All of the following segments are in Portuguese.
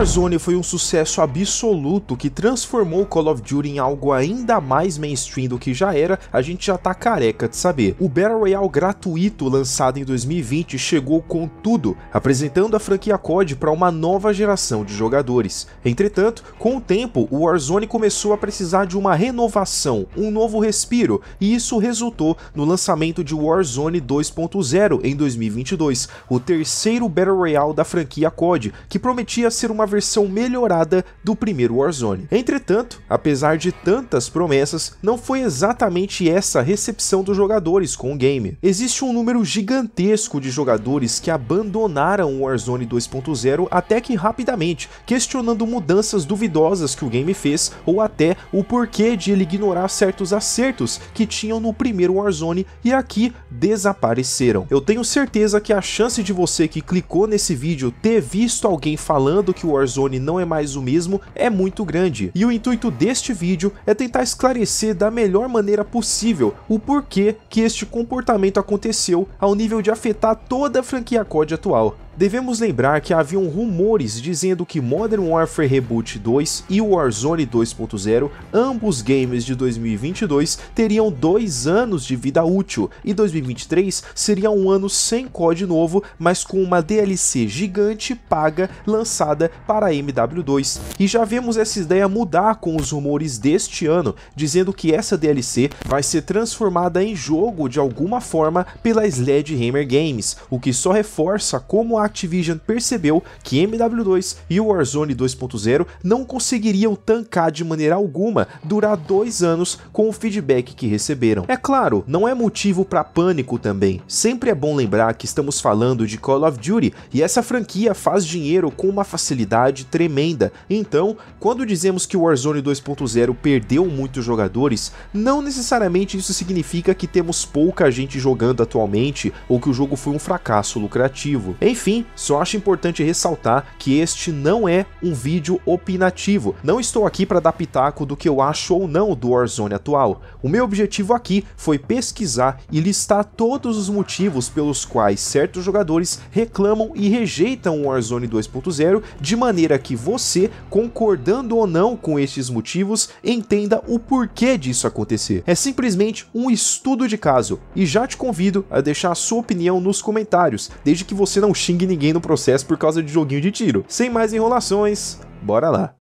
Warzone foi um sucesso absoluto que transformou Call of Duty em algo ainda mais mainstream do que já era, a gente já tá careca de saber. O Battle Royale gratuito lançado em 2020 chegou com tudo, apresentando a franquia COD para uma nova geração de jogadores. Entretanto, com o tempo, o Warzone começou a precisar de uma renovação, um novo respiro, e isso resultou no lançamento de Warzone 2.0 em 2022, o terceiro Battle Royale da franquia COD, que prometia ser uma versão melhorada do primeiro Warzone. Entretanto, apesar de tantas promessas, não foi exatamente essa a recepção dos jogadores com o game. Existe um número gigantesco de jogadores que abandonaram o Warzone 2.0 até que rapidamente, questionando mudanças duvidosas que o game fez ou até o porquê de ele ignorar certos acertos que tinham no primeiro Warzone e aqui desapareceram. Eu tenho certeza que a chance de você que clicou nesse vídeo ter visto alguém falando que o Warzone não é mais o mesmo é muito grande, e o intuito deste vídeo é tentar esclarecer da melhor maneira possível o porquê que este comportamento aconteceu ao nível de afetar toda a franquia COD atual. Devemos lembrar que haviam rumores dizendo que Modern Warfare Reboot 2 e Warzone 2.0, ambos games de 2022, teriam dois anos de vida útil e 2023 seria um ano sem COD novo, mas com uma DLC gigante paga lançada para a MW2. E já vemos essa ideia mudar com os rumores deste ano, dizendo que essa DLC vai ser transformada em jogo de alguma forma pela Sledgehammer Games, o que só reforça como a Activision percebeu que MW2 e Warzone 2.0 não conseguiriam tancar de maneira alguma durar dois anos com o feedback que receberam. É claro, não é motivo para pânico também. Sempre é bom lembrar que estamos falando de Call of Duty e essa franquia faz dinheiro com uma facilidade tremenda. Então, quando dizemos que Warzone 2.0 perdeu muitos jogadores, não necessariamente isso significa que temos pouca gente jogando atualmente ou que o jogo foi um fracasso lucrativo. Enfim, fim, só acho importante ressaltar que este não é um vídeo opinativo. Não estou aqui para dar pitaco do que eu acho ou não do Warzone atual. O meu objetivo aqui foi pesquisar e listar todos os motivos pelos quais certos jogadores reclamam e rejeitam o Warzone 2.0, de maneira que você, concordando ou não com estes motivos, entenda o porquê disso acontecer. É simplesmente um estudo de caso, e já te convido a deixar a sua opinião nos comentários, desde que você não xingue ninguém no processo por causa de joguinho de tiro. Sem mais enrolações, bora lá.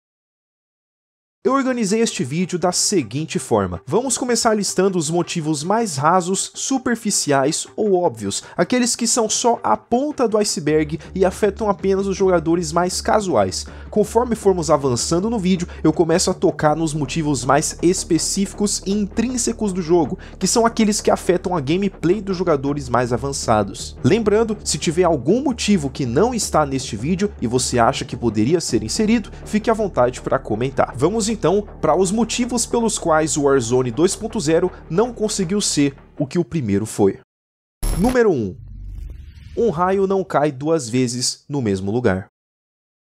Eu organizei este vídeo da seguinte forma. Vamos começar listando os motivos mais rasos, superficiais ou óbvios, aqueles que são só a ponta do iceberg e afetam apenas os jogadores mais casuais. Conforme formos avançando no vídeo, eu começo a tocar nos motivos mais específicos e intrínsecos do jogo, que são aqueles que afetam a gameplay dos jogadores mais avançados. Lembrando, se tiver algum motivo que não está neste vídeo e você acha que poderia ser inserido, fique à vontade para comentar. Vamos então para os motivos pelos quais o Warzone 2.0 não conseguiu ser o que o primeiro foi. Número 1. Um raio não cai duas vezes no mesmo lugar.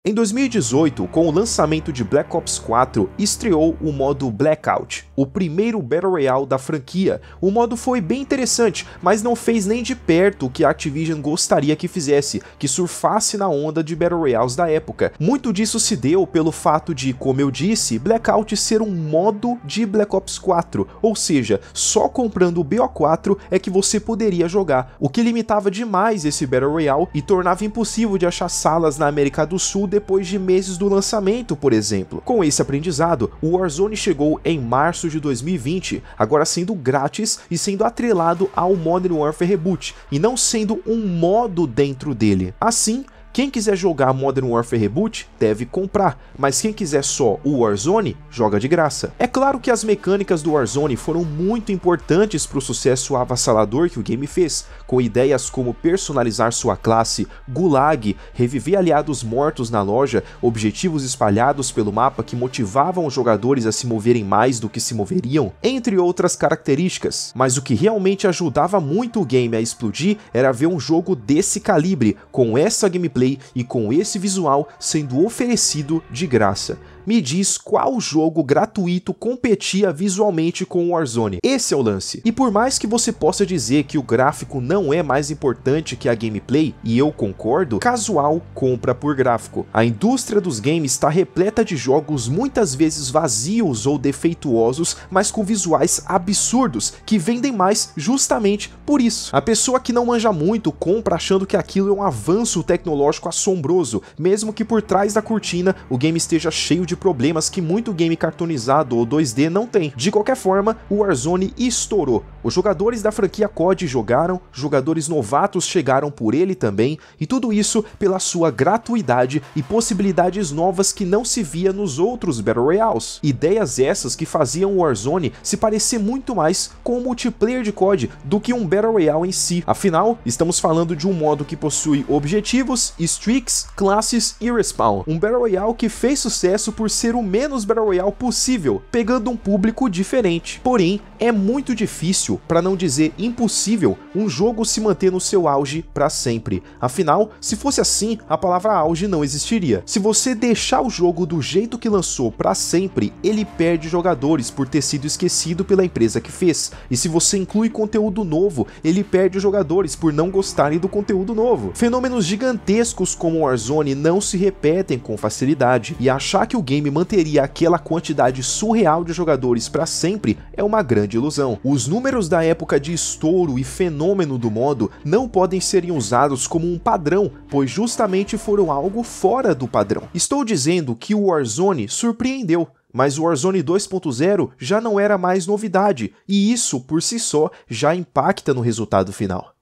Em 2018, com o lançamento de Black Ops 4, estreou o modo Blackout, o primeiro Battle Royale da franquia. O modo foi bem interessante, mas não fez nem de perto o que a Activision gostaria que fizesse, que surfasse na onda de Battle Royales da época. Muito disso se deu pelo fato de, como eu disse, Blackout ser um modo de Black Ops 4, ou seja, só comprando o BO4 é que você poderia jogar, o que limitava demais esse Battle Royale e tornava impossível de achar salas na América do Sul depois de meses do lançamento, por exemplo. Com esse aprendizado, o Warzone chegou em março de 2020, agora sendo grátis e sendo atrelado ao Modern Warfare Reboot, e não sendo um modo dentro dele. Assim, quem quiser jogar Modern Warfare Reboot deve comprar, mas quem quiser só o Warzone joga de graça. É claro que as mecânicas do Warzone foram muito importantes para o sucesso avassalador que o game fez, com ideias como personalizar sua classe, gulag, reviver aliados mortos na loja, objetivos espalhados pelo mapa que motivavam os jogadores a se moverem mais do que se moveriam, entre outras características. Mas o que realmente ajudava muito o game a explodir era ver um jogo desse calibre, com essa gameplay gameplay e com esse visual sendo oferecido de graça me diz qual jogo gratuito competia visualmente com o Warzone. Esse é o lance. E por mais que você possa dizer que o gráfico não é mais importante que a gameplay, e eu concordo, casual compra por gráfico. A indústria dos games está repleta de jogos muitas vezes vazios ou defeituosos, mas com visuais absurdos, que vendem mais justamente por isso. A pessoa que não manja muito compra achando que aquilo é um avanço tecnológico assombroso, mesmo que por trás da cortina o game esteja cheio de problemas que muito game cartoonizado ou 2D não tem. De qualquer forma, o Warzone estourou, os jogadores da franquia COD jogaram, jogadores novatos chegaram por ele também, e tudo isso pela sua gratuidade e possibilidades novas que não se via nos outros Battle Royales. Ideias essas que faziam Warzone se parecer muito mais com o multiplayer de COD do que um Battle Royale em si. Afinal, estamos falando de um modo que possui objetivos, streaks, classes e respawn. Um Battle Royale que fez sucesso por ser o menos Battle Royale possível, pegando um público diferente. Porém, é muito difícil para não dizer impossível, um jogo se manter no seu auge para sempre. Afinal, se fosse assim, a palavra auge não existiria. Se você deixar o jogo do jeito que lançou para sempre, ele perde jogadores por ter sido esquecido pela empresa que fez. E se você inclui conteúdo novo, ele perde os jogadores por não gostarem do conteúdo novo. Fenômenos gigantescos como Warzone não se repetem com facilidade, e achar que o game manteria aquela quantidade surreal de jogadores para sempre é uma grande ilusão. Os números jogos da época de estouro e fenômeno do modo não podem serem usados como um padrão, pois justamente foram algo fora do padrão. Estou dizendo que o Warzone surpreendeu, mas o Warzone 2.0 já não era mais novidade, e isso por si só já impacta no resultado final.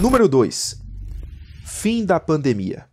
Número 2. Fim da pandemia.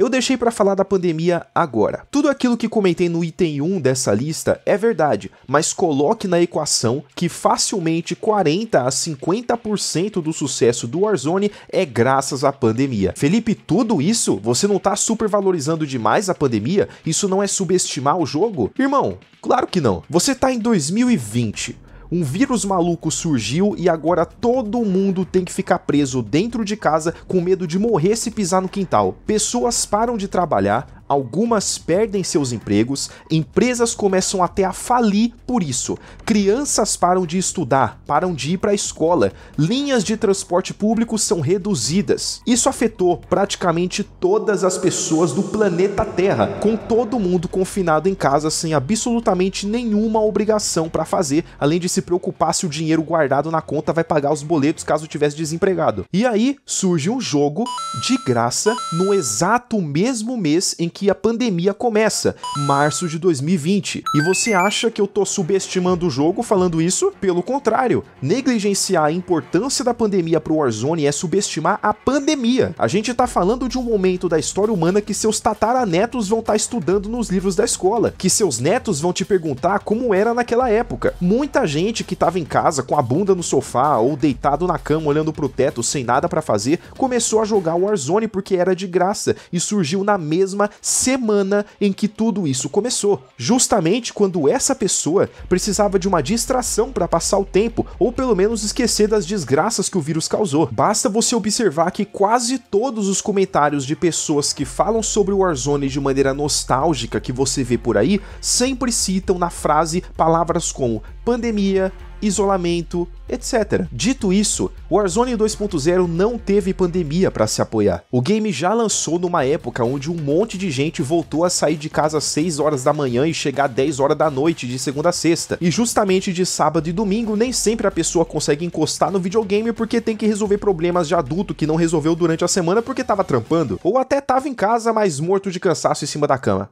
Eu deixei para falar da pandemia agora. Tudo aquilo que comentei no item 1 dessa lista é verdade, mas coloque na equação que facilmente 40 a 50% do sucesso do Warzone é graças à pandemia. Felipe, tudo isso? Você não tá supervalorizando demais a pandemia? Isso não é subestimar o jogo? Irmão, claro que não. Você tá em 2020 um vírus maluco surgiu e agora todo mundo tem que ficar preso dentro de casa com medo de morrer se pisar no quintal. Pessoas param de trabalhar, Algumas perdem seus empregos, empresas começam até a falir por isso, crianças param de estudar, param de ir para a escola, linhas de transporte público são reduzidas. Isso afetou praticamente todas as pessoas do planeta Terra, com todo mundo confinado em casa sem absolutamente nenhuma obrigação para fazer, além de se preocupar se o dinheiro guardado na conta vai pagar os boletos caso tivesse desempregado. E aí surge um jogo de graça no exato mesmo mês em que que a pandemia começa, março de 2020. E você acha que eu tô subestimando o jogo falando isso? Pelo contrário, negligenciar a importância da pandemia pro Warzone é subestimar a pandemia. A gente tá falando de um momento da história humana que seus tataranetos vão estar tá estudando nos livros da escola, que seus netos vão te perguntar como era naquela época. Muita gente que tava em casa com a bunda no sofá ou deitado na cama olhando pro teto sem nada para fazer, começou a jogar Warzone porque era de graça e surgiu na mesma semana em que tudo isso começou, justamente quando essa pessoa precisava de uma distração para passar o tempo ou pelo menos esquecer das desgraças que o vírus causou. Basta você observar que quase todos os comentários de pessoas que falam sobre o Warzone de maneira nostálgica que você vê por aí sempre citam na frase palavras como pandemia, isolamento, etc. Dito isso, Warzone 2.0 não teve pandemia para se apoiar. O game já lançou numa época onde um monte de gente voltou a sair de casa às 6 horas da manhã e chegar às 10 horas da noite de segunda a sexta. E justamente de sábado e domingo nem sempre a pessoa consegue encostar no videogame porque tem que resolver problemas de adulto que não resolveu durante a semana porque tava trampando ou até tava em casa mas morto de cansaço em cima da cama.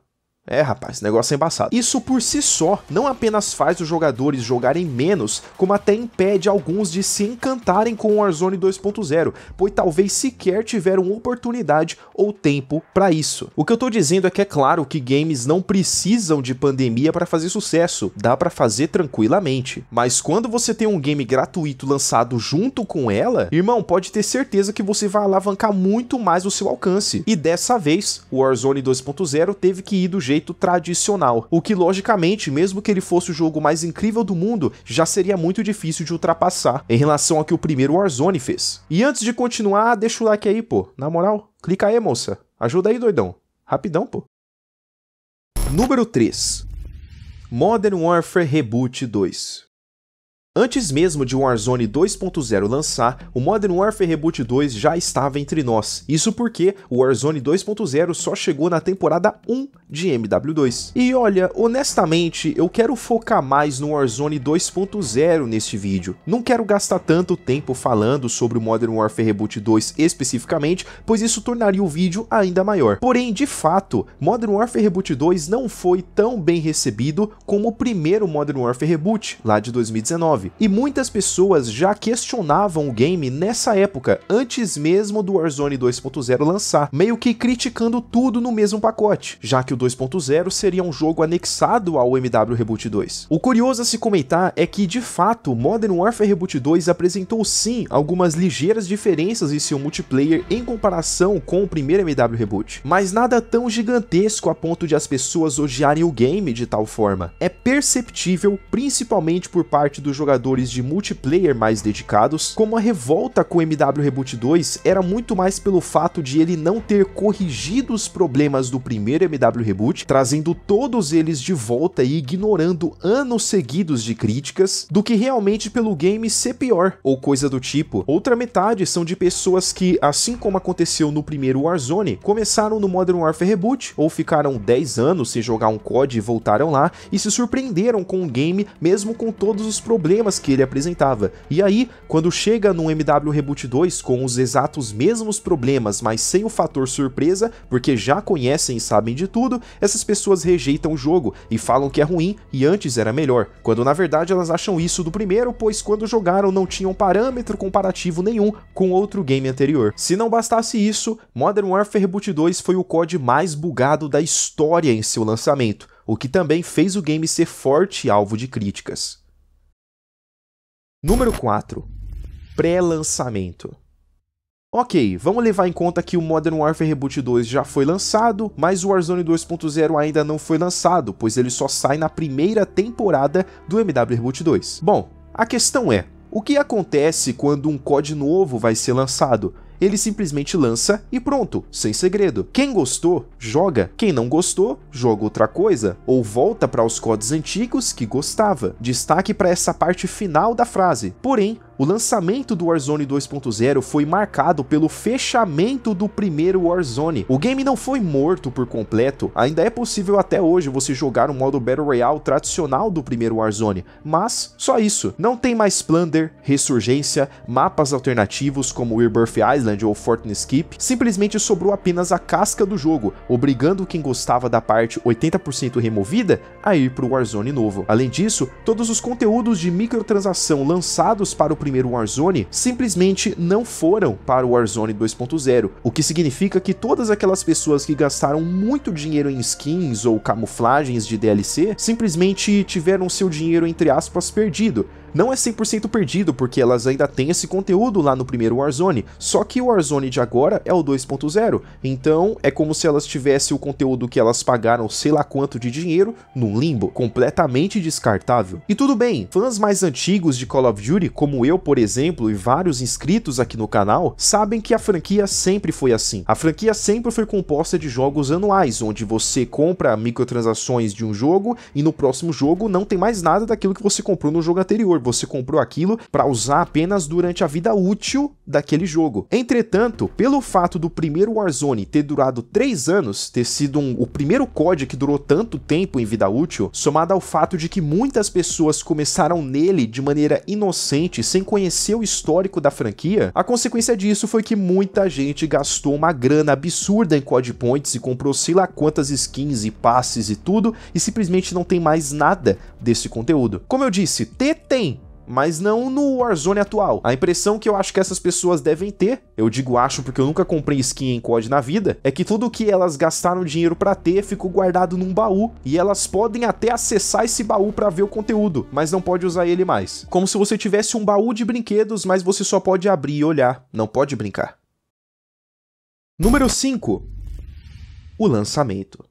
É, rapaz, negócio é embaçado. Isso por si só não apenas faz os jogadores jogarem menos, como até impede alguns de se encantarem com Warzone 2.0, pois talvez sequer tiveram oportunidade ou tempo para isso. O que eu tô dizendo é que é claro que games não precisam de pandemia para fazer sucesso, dá para fazer tranquilamente. Mas quando você tem um game gratuito lançado junto com ela, irmão, pode ter certeza que você vai alavancar muito mais o seu alcance. E dessa vez, o Warzone 2.0 teve que ir do jeito jeito tradicional, o que logicamente, mesmo que ele fosse o jogo mais incrível do mundo, já seria muito difícil de ultrapassar em relação ao que o primeiro Warzone fez. E antes de continuar, deixa o like aí, pô. Na moral, clica aí, moça. Ajuda aí, doidão. Rapidão, pô. Número 3. Modern Warfare Reboot 2 Antes mesmo de Warzone 2.0 lançar, o Modern Warfare Reboot 2 já estava entre nós. Isso porque o Warzone 2.0 só chegou na temporada 1 de MW2. E olha, honestamente, eu quero focar mais no Warzone 2.0 neste vídeo. Não quero gastar tanto tempo falando sobre o Modern Warfare Reboot 2 especificamente, pois isso tornaria o vídeo ainda maior. Porém, de fato, Modern Warfare Reboot 2 não foi tão bem recebido como o primeiro Modern Warfare Reboot, lá de 2019. 2019, e muitas pessoas já questionavam o game nessa época, antes mesmo do Warzone 2.0 lançar, meio que criticando tudo no mesmo pacote, já que o 2.0 seria um jogo anexado ao MW Reboot 2. O curioso a se comentar é que, de fato, Modern Warfare Reboot 2 apresentou sim algumas ligeiras diferenças em seu multiplayer em comparação com o primeiro MW Reboot, mas nada tão gigantesco a ponto de as pessoas odiarem o game de tal forma. É perceptível, principalmente por parte dos jogadores jogadores de multiplayer mais dedicados, como a revolta com o MW Reboot 2 era muito mais pelo fato de ele não ter corrigido os problemas do primeiro MW Reboot, trazendo todos eles de volta e ignorando anos seguidos de críticas, do que realmente pelo game ser pior, ou coisa do tipo. Outra metade são de pessoas que, assim como aconteceu no primeiro Warzone, começaram no Modern Warfare Reboot, ou ficaram 10 anos sem jogar um COD e voltaram lá, e se surpreenderam com o game mesmo com todos os problemas problemas que ele apresentava. E aí, quando chega no MW Reboot 2 com os exatos mesmos problemas, mas sem o fator surpresa, porque já conhecem e sabem de tudo, essas pessoas rejeitam o jogo e falam que é ruim e antes era melhor, quando na verdade elas acham isso do primeiro, pois quando jogaram não tinham parâmetro comparativo nenhum com outro game anterior. Se não bastasse isso, Modern Warfare Reboot 2 foi o COD mais bugado da história em seu lançamento, o que também fez o game ser forte alvo de críticas. Número 4. Pré-lançamento. Ok, vamos levar em conta que o Modern Warfare Reboot 2 já foi lançado, mas o Warzone 2.0 ainda não foi lançado, pois ele só sai na primeira temporada do MW Reboot 2. Bom, a questão é, o que acontece quando um COD novo vai ser lançado? ele simplesmente lança e pronto, sem segredo. Quem gostou, joga. Quem não gostou, joga outra coisa ou volta para os códigos antigos que gostava. Destaque para essa parte final da frase. Porém, o lançamento do Warzone 2.0 foi marcado pelo fechamento do primeiro Warzone. O game não foi morto por completo, ainda é possível até hoje você jogar o um modo Battle Royale tradicional do primeiro Warzone, mas só isso. Não tem mais Plunder, Ressurgência, mapas alternativos como Rebirth Island ou Fortnite Skip, simplesmente sobrou apenas a casca do jogo, obrigando quem gostava da parte 80% removida a ir para o Warzone novo. Além disso, todos os conteúdos de microtransação lançados para o primeiro Warzone simplesmente não foram para o Warzone 2.0, o que significa que todas aquelas pessoas que gastaram muito dinheiro em skins ou camuflagens de DLC simplesmente tiveram seu dinheiro entre aspas perdido, não é 100% perdido, porque elas ainda têm esse conteúdo lá no primeiro Warzone, só que o Warzone de agora é o 2.0, então é como se elas tivessem o conteúdo que elas pagaram sei lá quanto de dinheiro num limbo, completamente descartável. E tudo bem, fãs mais antigos de Call of Duty, como eu, por exemplo, e vários inscritos aqui no canal, sabem que a franquia sempre foi assim. A franquia sempre foi composta de jogos anuais, onde você compra microtransações de um jogo e no próximo jogo não tem mais nada daquilo que você comprou no jogo anterior você comprou aquilo para usar apenas durante a vida útil daquele jogo. Entretanto, pelo fato do primeiro Warzone ter durado 3 anos, ter sido um, o primeiro COD que durou tanto tempo em vida útil, somado ao fato de que muitas pessoas começaram nele de maneira inocente, sem conhecer o histórico da franquia, a consequência disso foi que muita gente gastou uma grana absurda em COD Points e comprou sei lá quantas skins e passes e tudo, e simplesmente não tem mais nada desse conteúdo. Como eu disse, T tem, mas não no Warzone atual. A impressão que eu acho que essas pessoas devem ter, eu digo acho porque eu nunca comprei skin em COD na vida, é que tudo que elas gastaram dinheiro para ter ficou guardado num baú e elas podem até acessar esse baú para ver o conteúdo, mas não pode usar ele mais. Como se você tivesse um baú de brinquedos, mas você só pode abrir e olhar, não pode brincar. Número 5. O lançamento.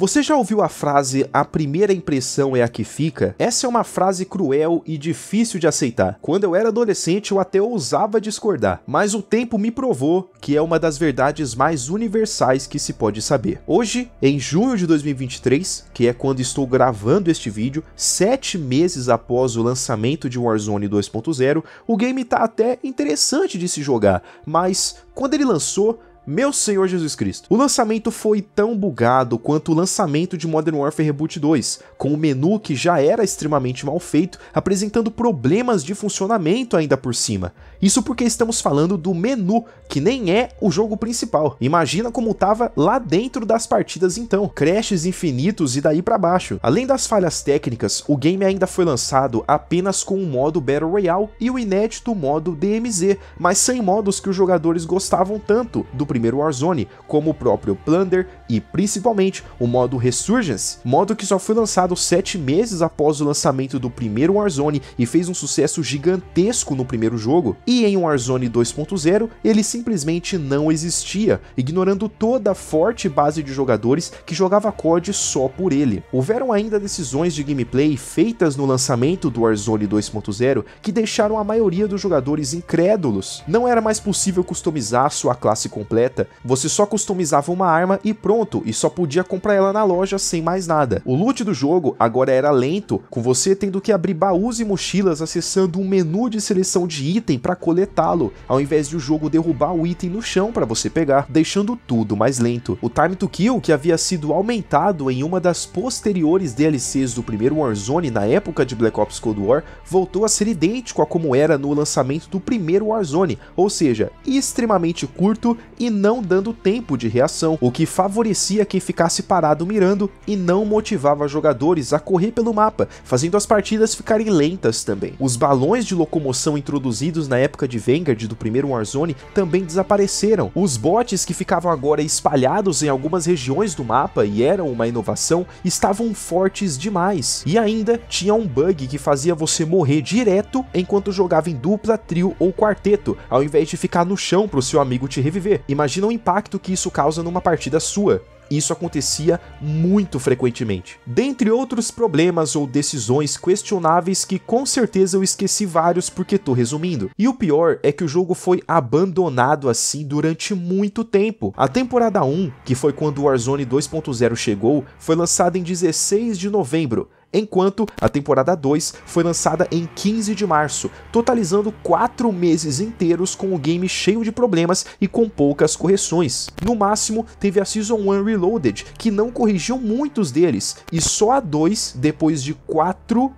Você já ouviu a frase a primeira impressão é a que fica? Essa é uma frase cruel e difícil de aceitar. Quando eu era adolescente, eu até ousava discordar, mas o tempo me provou que é uma das verdades mais universais que se pode saber. Hoje, em junho de 2023, que é quando estou gravando este vídeo, sete meses após o lançamento de Warzone 2.0, o game está até interessante de se jogar, mas quando ele lançou, meu Senhor Jesus Cristo. O lançamento foi tão bugado quanto o lançamento de Modern Warfare Reboot 2, com o um menu que já era extremamente mal feito, apresentando problemas de funcionamento ainda por cima. Isso porque estamos falando do menu, que nem é o jogo principal. Imagina como tava lá dentro das partidas então, crashes infinitos e daí para baixo. Além das falhas técnicas, o game ainda foi lançado apenas com o modo Battle Royale e o inédito modo DMZ, mas sem modos que os jogadores gostavam tanto, do primeiro Warzone, como o próprio Plunder e principalmente o modo Resurgence, modo que só foi lançado sete meses após o lançamento do primeiro Warzone e fez um sucesso gigantesco no primeiro jogo, e em Warzone 2.0 ele simplesmente não existia, ignorando toda a forte base de jogadores que jogava COD só por ele. Houveram ainda decisões de gameplay feitas no lançamento do Warzone 2.0 que deixaram a maioria dos jogadores incrédulos. Não era mais possível customizar sua classe completa completa. Você só customizava uma arma e pronto, e só podia comprar ela na loja sem mais nada. O loot do jogo agora era lento, com você tendo que abrir baús e mochilas acessando um menu de seleção de item para coletá-lo, ao invés de o jogo derrubar o item no chão para você pegar, deixando tudo mais lento. O time to kill, que havia sido aumentado em uma das posteriores DLCs do primeiro Warzone na época de Black Ops Cold War, voltou a ser idêntico a como era no lançamento do primeiro Warzone, ou seja, extremamente curto e não dando tempo de reação, o que favorecia quem ficasse parado mirando e não motivava jogadores a correr pelo mapa, fazendo as partidas ficarem lentas também. Os balões de locomoção introduzidos na época de Vanguard do primeiro Warzone também desapareceram. Os bots que ficavam agora espalhados em algumas regiões do mapa e eram uma inovação, estavam fortes demais. E ainda tinha um bug que fazia você morrer direto enquanto jogava em dupla, trio ou quarteto, ao invés de ficar no chão para o seu amigo te reviver imagina o impacto que isso causa numa partida sua. Isso acontecia muito frequentemente. Dentre outros problemas ou decisões questionáveis que com certeza eu esqueci vários porque tô resumindo. E o pior é que o jogo foi abandonado assim durante muito tempo. A temporada 1, que foi quando o Warzone 2.0 chegou, foi lançada em 16 de novembro, enquanto a temporada 2 foi lançada em 15 de março, totalizando 4 meses inteiros com o game cheio de problemas e com poucas correções. No máximo, teve a Season 1 Reloaded, que não corrigiu muitos deles, e só a 2, depois de 4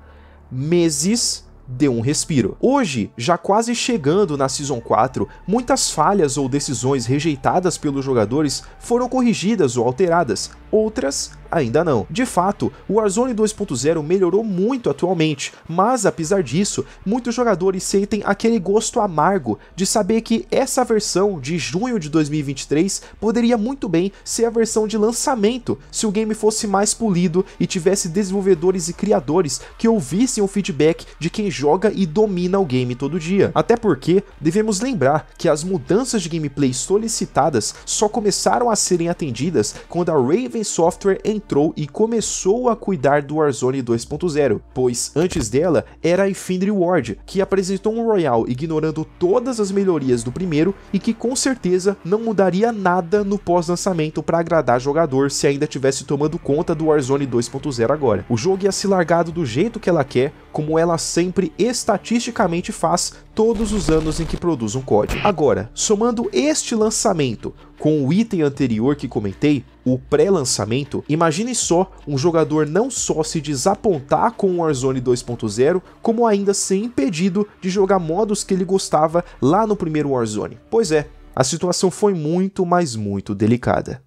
meses, deu um respiro. Hoje, já quase chegando na Season 4, muitas falhas ou decisões rejeitadas pelos jogadores foram corrigidas ou alteradas, outras ainda não. De fato, o Warzone 2.0 melhorou muito atualmente, mas apesar disso, muitos jogadores sentem aquele gosto amargo de saber que essa versão de junho de 2023 poderia muito bem ser a versão de lançamento se o game fosse mais polido e tivesse desenvolvedores e criadores que ouvissem o feedback de quem joga e domina o game todo dia. Até porque devemos lembrar que as mudanças de gameplay solicitadas só começaram a serem atendidas quando a Raven Software entrou entrou e começou a cuidar do Warzone 2.0, pois antes dela era a Infinity Ward, que apresentou um Royal ignorando todas as melhorias do primeiro e que com certeza não mudaria nada no pós-lançamento para agradar jogador se ainda tivesse tomando conta do Warzone 2.0 agora. O jogo ia se largado do jeito que ela quer, como ela sempre estatisticamente faz todos os anos em que produz um código. Agora, somando este lançamento com o item anterior que comentei, o pré-lançamento, imagine só um jogador não só se desapontar com Warzone 2.0, como ainda ser impedido de jogar modos que ele gostava lá no primeiro Warzone. Pois é, a situação foi muito, mas muito delicada.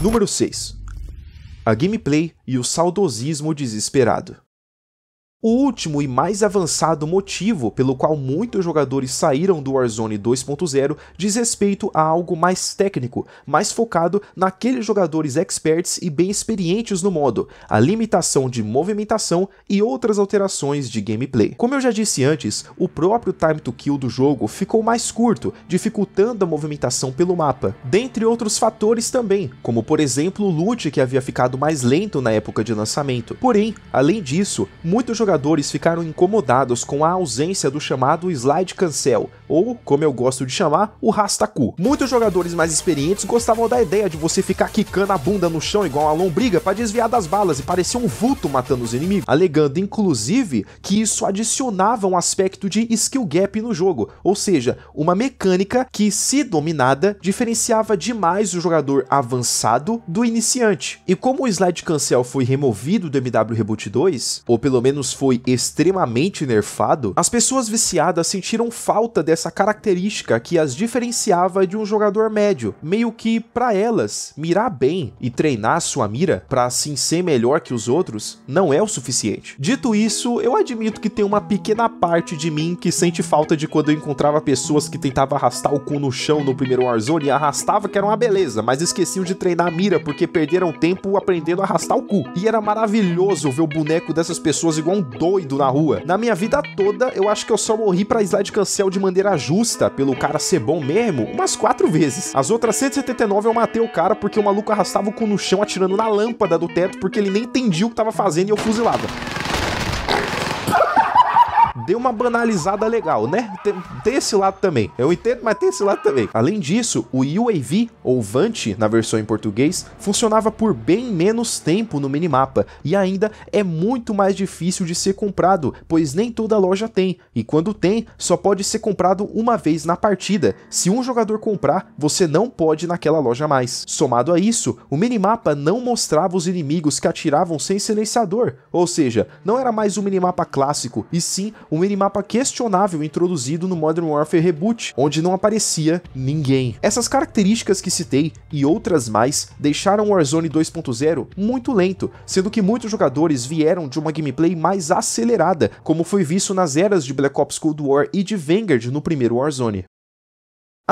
Número 6. A gameplay e o saudosismo desesperado. O último e mais avançado motivo pelo qual muitos jogadores saíram do Warzone 2.0 diz respeito a algo mais técnico, mais focado naqueles jogadores experts e bem experientes no modo, a limitação de movimentação e outras alterações de gameplay. Como eu já disse antes, o próprio time to kill do jogo ficou mais curto, dificultando a movimentação pelo mapa, dentre outros fatores também, como por exemplo o loot que havia ficado mais lento na época de lançamento. Porém, além disso, muitos jogadores jogadores ficaram incomodados com a ausência do chamado slide cancel, ou, como eu gosto de chamar, o rastacu. Muitos jogadores mais experientes gostavam da ideia de você ficar quicando a bunda no chão igual uma lombriga para desviar das balas e parecer um vulto matando os inimigos, alegando inclusive que isso adicionava um aspecto de skill gap no jogo, ou seja, uma mecânica que, se dominada, diferenciava demais o jogador avançado do iniciante. E como o slide cancel foi removido do MW Reboot 2, ou pelo menos foi extremamente nerfado, as pessoas viciadas sentiram falta dessa característica que as diferenciava de um jogador médio, meio que para elas, mirar bem e treinar sua mira para assim ser melhor que os outros não é o suficiente. Dito isso, eu admito que tem uma pequena parte de mim que sente falta de quando eu encontrava pessoas que tentavam arrastar o cu no chão no primeiro Warzone e arrastava que era uma beleza, mas esqueciam de treinar a mira porque perderam tempo aprendendo a arrastar o cu. E era maravilhoso ver o boneco dessas pessoas igual um doido na rua. Na minha vida toda, eu acho que eu só morri pra slide cancel de maneira justa, pelo cara ser bom mesmo, umas quatro vezes. As outras 179 eu matei o cara porque o maluco arrastava o cu no chão atirando na lâmpada do teto porque ele nem entendia o que tava fazendo e eu fuzilava deu uma banalizada legal, né? Tem, tem, esse lado também. Eu entendo, mas tem esse lado também. Além disso, o UAV, ou Vant, na versão em português, funcionava por bem menos tempo no minimapa e ainda é muito mais difícil de ser comprado, pois nem toda loja tem, e quando tem, só pode ser comprado uma vez na partida. Se um jogador comprar, você não pode ir naquela loja mais. Somado a isso, o minimapa não mostrava os inimigos que atiravam sem silenciador, ou seja, não era mais um minimapa clássico, e sim um minimapa questionável introduzido no Modern Warfare Reboot, onde não aparecia ninguém. Essas características que citei e outras mais deixaram Warzone 2.0 muito lento, sendo que muitos jogadores vieram de uma gameplay mais acelerada, como foi visto nas eras de Black Ops Cold War e de Vanguard no primeiro Warzone.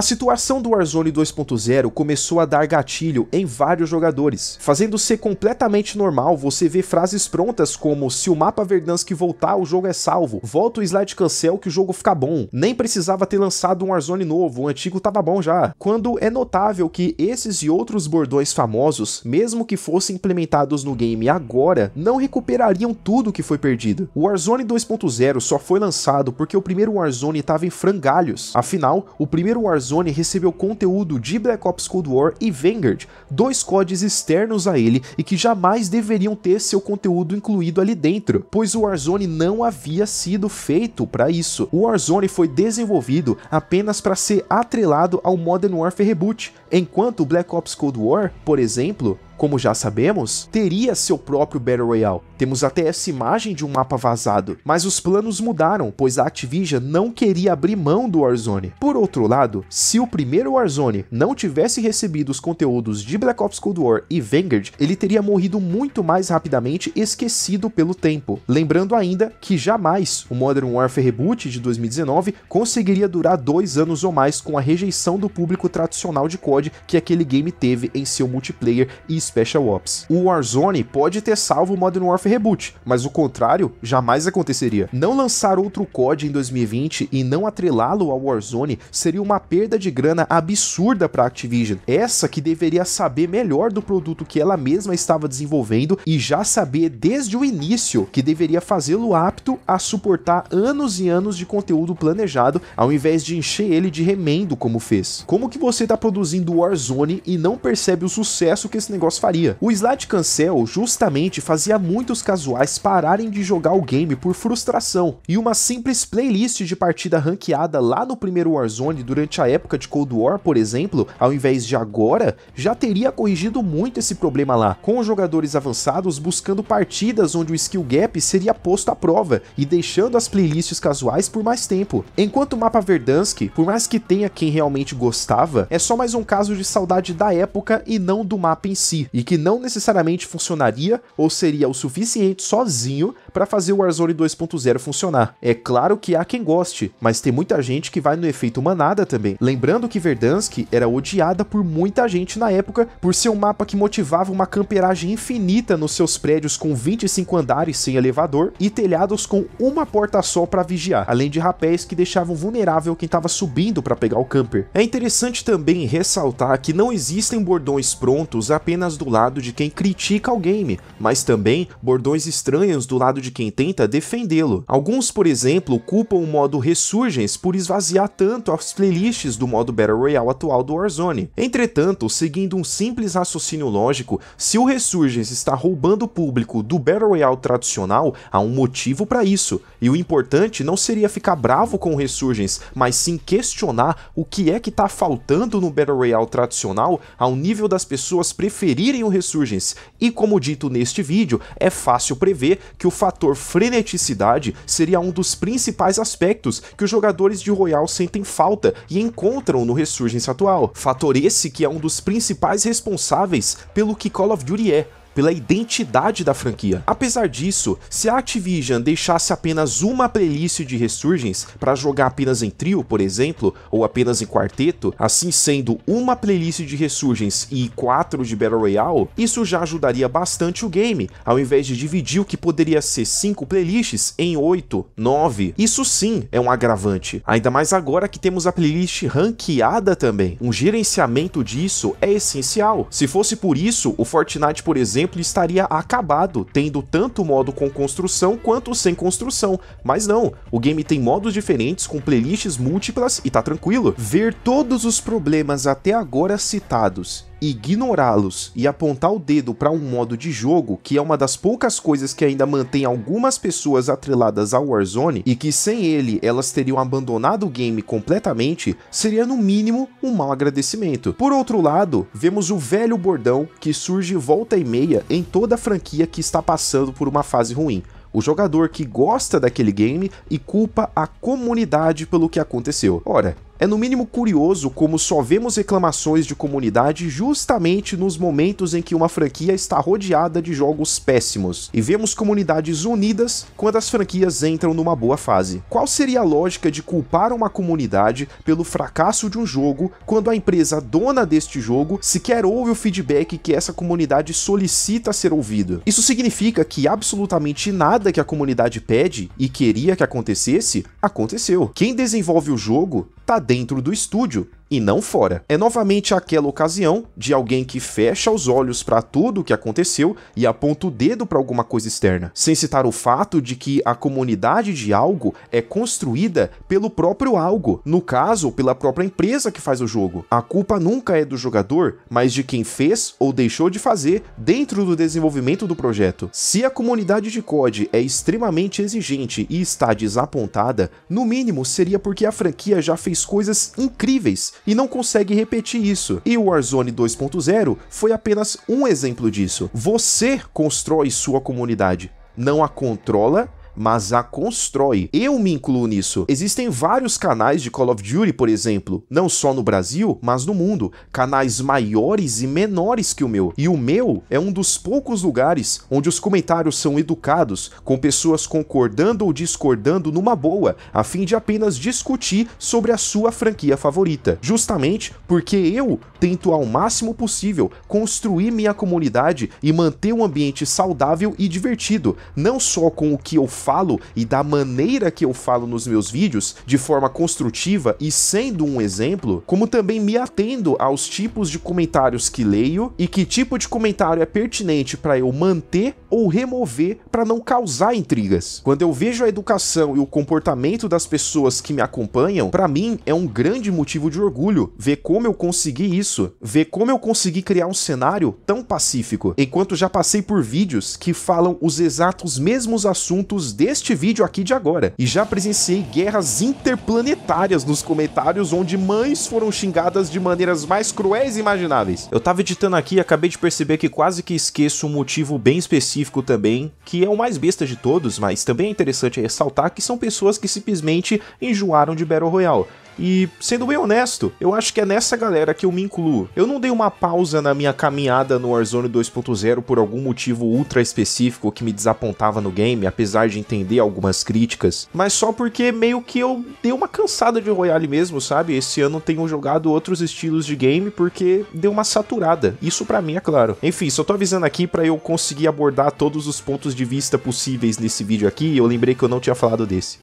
A situação do Warzone 2.0 começou a dar gatilho em vários jogadores, fazendo ser completamente normal você ver frases prontas como se o mapa Verdansk voltar, o jogo é salvo, volta o slide cancel que o jogo fica bom, nem precisava ter lançado um Warzone novo, o antigo tava bom já. Quando é notável que esses e outros bordões famosos, mesmo que fossem implementados no game agora, não recuperariam tudo que foi perdido. O Warzone 2.0 só foi lançado porque o primeiro Warzone estava em frangalhos, afinal, o primeiro Warzone Warzone recebeu conteúdo de Black Ops Cold War e Vanguard, dois CODs externos a ele e que jamais deveriam ter seu conteúdo incluído ali dentro, pois o Warzone não havia sido feito para isso. O Warzone foi desenvolvido apenas para ser atrelado ao Modern Warfare Reboot, Enquanto Black Ops Cold War, por exemplo, como já sabemos, teria seu próprio Battle Royale. Temos até essa imagem de um mapa vazado, mas os planos mudaram, pois a Activision não queria abrir mão do Warzone. Por outro lado, se o primeiro Warzone não tivesse recebido os conteúdos de Black Ops Cold War e Vanguard, ele teria morrido muito mais rapidamente esquecido pelo tempo. Lembrando ainda que jamais o Modern Warfare Reboot de 2019 conseguiria durar dois anos ou mais com a rejeição do público tradicional de COD mod que aquele game teve em seu multiplayer e Special Ops. O Warzone pode ter salvo o Modern Warfare Reboot, mas o contrário jamais aconteceria. Não lançar outro COD em 2020 e não atrelá-lo ao Warzone seria uma perda de grana absurda para Activision, essa que deveria saber melhor do produto que ela mesma estava desenvolvendo e já saber desde o início que deveria fazê-lo apto a suportar anos e anos de conteúdo planejado ao invés de encher ele de remendo como fez. Como que você está produzindo do Warzone e não percebe o sucesso que esse negócio faria. O Slide Cancel justamente fazia muitos casuais pararem de jogar o game por frustração, e uma simples playlist de partida ranqueada lá no primeiro Warzone durante a época de Cold War, por exemplo, ao invés de agora, já teria corrigido muito esse problema lá, com os jogadores avançados buscando partidas onde o skill gap seria posto à prova e deixando as playlists casuais por mais tempo. Enquanto o mapa Verdansk, por mais que tenha quem realmente gostava, é só mais um caso caso de saudade da época e não do mapa em si, e que não necessariamente funcionaria ou seria o suficiente sozinho para fazer o Warzone 2.0 funcionar. É claro que há quem goste, mas tem muita gente que vai no efeito manada também. Lembrando que Verdansk era odiada por muita gente na época por ser um mapa que motivava uma camperagem infinita nos seus prédios com 25 andares sem elevador e telhados com uma porta só para vigiar, além de rapéis que deixavam vulnerável quem estava subindo para pegar o camper. É interessante também ressaltar ressaltar que não existem bordões prontos apenas do lado de quem critica o game, mas também bordões estranhos do lado de quem tenta defendê-lo. Alguns, por exemplo, culpam o modo Resurgence por esvaziar tanto as playlists do modo Battle Royale atual do Warzone. Entretanto, seguindo um simples raciocínio lógico, se o Resurgence está roubando o público do Battle Royale tradicional, há um motivo para isso, e o importante não seria ficar bravo com o Resurgence, mas sim questionar o que é que está faltando no Battle Royale material tradicional ao nível das pessoas preferirem o Resurgence, e como dito neste vídeo, é fácil prever que o fator freneticidade seria um dos principais aspectos que os jogadores de Royal sentem falta e encontram no Resurgence atual, fator esse que é um dos principais responsáveis pelo que Call of Duty é, pela identidade da franquia. Apesar disso, se a Activision deixasse apenas uma playlist de Resurgence para jogar apenas em trio, por exemplo, ou apenas em quarteto, assim sendo uma playlist de Resurgence e quatro de Battle Royale, isso já ajudaria bastante o game, ao invés de dividir o que poderia ser cinco playlists em oito, nove. Isso sim é um agravante, ainda mais agora que temos a playlist ranqueada também. Um gerenciamento disso é essencial. Se fosse por isso, o Fortnite, por exemplo, estaria acabado, tendo tanto modo com construção quanto sem construção, mas não, o game tem modos diferentes com playlists múltiplas e tá tranquilo. Ver todos os problemas até agora citados ignorá-los e apontar o dedo para um modo de jogo que é uma das poucas coisas que ainda mantém algumas pessoas atreladas ao Warzone e que sem ele elas teriam abandonado o game completamente, seria no mínimo um mau agradecimento. Por outro lado, vemos o velho bordão que surge volta e meia em toda a franquia que está passando por uma fase ruim o jogador que gosta daquele game e culpa a comunidade pelo que aconteceu. Ora, é no mínimo curioso como só vemos reclamações de comunidade justamente nos momentos em que uma franquia está rodeada de jogos péssimos, e vemos comunidades unidas quando as franquias entram numa boa fase. Qual seria a lógica de culpar uma comunidade pelo fracasso de um jogo quando a empresa dona deste jogo sequer ouve o feedback que essa comunidade solicita ser ouvido? Isso significa que absolutamente nada que a comunidade pede e queria que acontecesse, aconteceu. Quem desenvolve o jogo está dentro do estúdio e não fora. É novamente aquela ocasião de alguém que fecha os olhos para tudo o que aconteceu e aponta o dedo para alguma coisa externa, sem citar o fato de que a comunidade de algo é construída pelo próprio algo, no caso, pela própria empresa que faz o jogo. A culpa nunca é do jogador, mas de quem fez ou deixou de fazer dentro do desenvolvimento do projeto. Se a comunidade de COD é extremamente exigente e está desapontada, no mínimo seria porque a franquia já fez coisas incríveis e não consegue repetir isso. E o Warzone 2.0 foi apenas um exemplo disso. Você constrói sua comunidade, não a controla mas a constrói. Eu me incluo nisso. Existem vários canais de Call of Duty, por exemplo, não só no Brasil, mas no mundo, canais maiores e menores que o meu. E o meu é um dos poucos lugares onde os comentários são educados, com pessoas concordando ou discordando numa boa, a fim de apenas discutir sobre a sua franquia favorita. Justamente porque eu tento ao máximo possível construir minha comunidade e manter um ambiente saudável e divertido, não só com o que eu faço falo e da maneira que eu falo nos meus vídeos, de forma construtiva e sendo um exemplo, como também me atendo aos tipos de comentários que leio e que tipo de comentário é pertinente para eu manter ou remover para não causar intrigas. Quando eu vejo a educação e o comportamento das pessoas que me acompanham, para mim é um grande motivo de orgulho ver como eu consegui isso, ver como eu consegui criar um cenário tão pacífico. Enquanto já passei por vídeos que falam os exatos mesmos assuntos deste vídeo aqui de agora. E já presenciei guerras interplanetárias nos comentários onde mães foram xingadas de maneiras mais cruéis imagináveis. Eu tava editando aqui e acabei de perceber que quase que esqueço um motivo bem específico também, que é o mais besta de todos, mas também é interessante ressaltar que são pessoas que simplesmente enjoaram de Battle Royale. E, sendo bem honesto, eu acho que é nessa galera que eu me incluo. Eu não dei uma pausa na minha caminhada no Warzone 2.0 por algum motivo ultra específico que me desapontava no game, apesar de entender algumas críticas, mas só porque meio que eu dei uma cansada de Royale mesmo, sabe? Esse ano tenho jogado outros estilos de game porque deu uma saturada. Isso para mim é claro. Enfim, só tô avisando aqui para eu conseguir abordar todos os pontos de vista possíveis nesse vídeo aqui, eu lembrei que eu não tinha falado desse.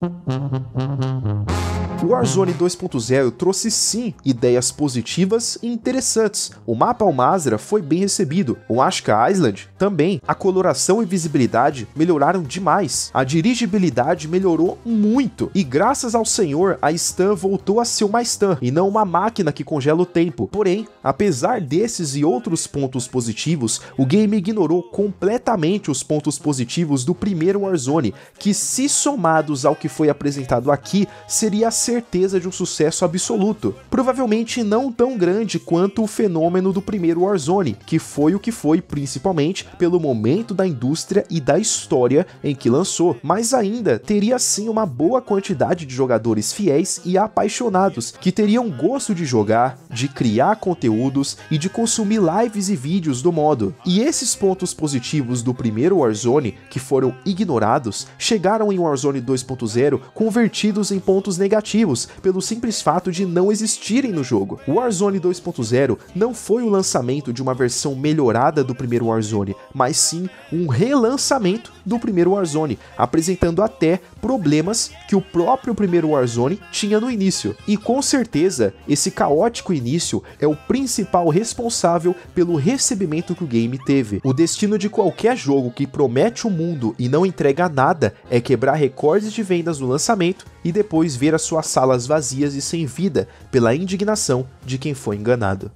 Thank you. O Warzone 2.0 trouxe sim ideias positivas e interessantes. O mapa Almazra foi bem recebido, o Ashka Island também. A coloração e visibilidade melhoraram demais. A dirigibilidade melhorou muito. E graças ao senhor, a Stan voltou a ser uma Stan e não uma máquina que congela o tempo. Porém, apesar desses e outros pontos positivos, o game ignorou completamente os pontos positivos do primeiro Warzone, que se somados ao que foi apresentado aqui, seria assim certeza de um sucesso absoluto, provavelmente não tão grande quanto o fenômeno do primeiro Warzone, que foi o que foi principalmente pelo momento da indústria e da história em que lançou, mas ainda teria sim uma boa quantidade de jogadores fiéis e apaixonados que teriam gosto de jogar, de criar conteúdos e de consumir lives e vídeos do modo. E esses pontos positivos do primeiro Warzone, que foram ignorados, chegaram em Warzone 2.0 convertidos em pontos negativos motivos pelo simples fato de não existirem no jogo. Warzone 2.0 não foi o lançamento de uma versão melhorada do primeiro Warzone, mas sim um relançamento do primeiro Warzone, apresentando até problemas que o próprio primeiro Warzone tinha no início. E com certeza, esse caótico início é o principal responsável pelo recebimento que o game teve. O destino de qualquer jogo que promete o mundo e não entrega nada é quebrar recordes de vendas no lançamento e depois ver as suas salas vazias e sem vida pela indignação de quem foi enganado.